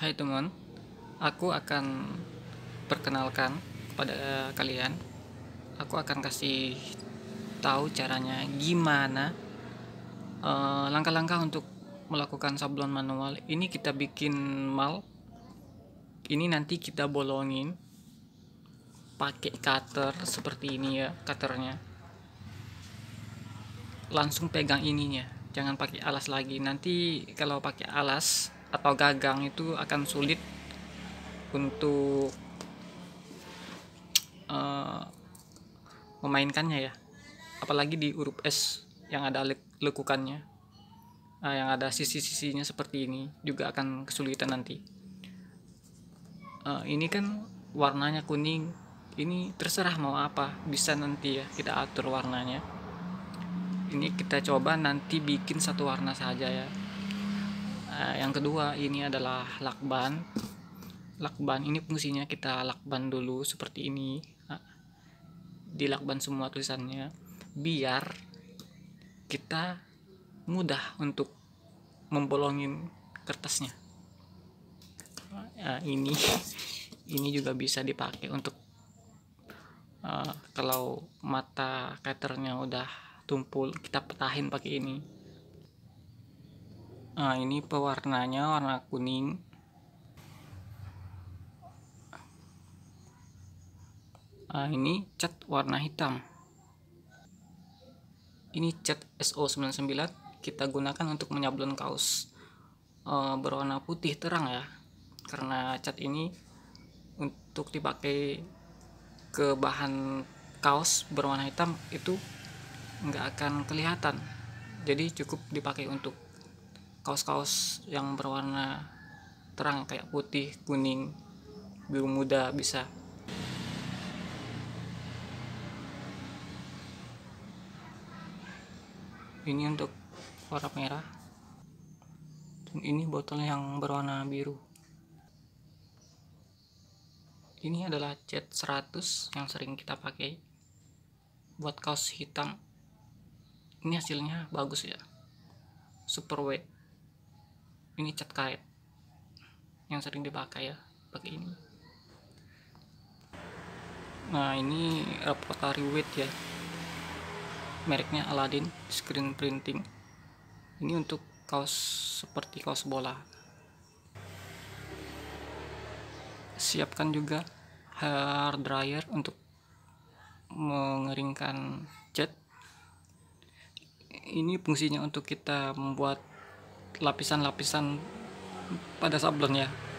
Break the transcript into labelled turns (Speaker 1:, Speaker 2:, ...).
Speaker 1: Hai teman, aku akan perkenalkan kepada eh, kalian. Aku akan kasih tahu caranya gimana eh, langkah-langkah uh, untuk melakukan sablon manual. Ini kita bikin mal. Ini nanti kita bolongin pakai cutter seperti ini ya, cutternya. Langsung pegang ininya, jangan pakai alas lagi. Nanti kalau pakai alas atau gagang itu akan sulit untuk uh, memainkannya ya apalagi di huruf S yang ada lekukannya uh, yang ada sisi-sisinya seperti ini juga akan kesulitan nanti uh, ini kan warnanya kuning ini terserah mau apa bisa nanti ya kita atur warnanya ini kita coba nanti bikin satu warna saja ya Eh, yang kedua ini adalah lakban lakban ini fungsinya kita lakban dulu seperti ini eh, dilakban semua tulisannya biar kita mudah untuk membolongin kertasnya nah, ini ini juga bisa dipakai untuk uh, kalau mata katernya udah tumpul kita petahin pakai ini Nah, ini pewarnanya warna kuning. Nah, ini cat warna hitam. Ini cat SO99 kita gunakan untuk menyablon kaos e, berwarna putih terang ya. Karena cat ini untuk dipakai ke bahan kaos berwarna hitam itu nggak akan kelihatan. Jadi cukup dipakai untuk kaos-kaos yang berwarna terang kayak putih, kuning, biru muda bisa. Ini untuk warna merah. Dan ini botol yang berwarna biru. Ini adalah cat 100 yang sering kita pakai buat kaos hitam. Ini hasilnya bagus ya. Super white ini cat karet yang sering dipakai ya pakai ini nah ini repotari weight ya mereknya Aladdin screen printing ini untuk kaos seperti kaos bola siapkan juga hair dryer untuk mengeringkan cat ini fungsinya untuk kita membuat lapisan-lapisan pada sablon ya.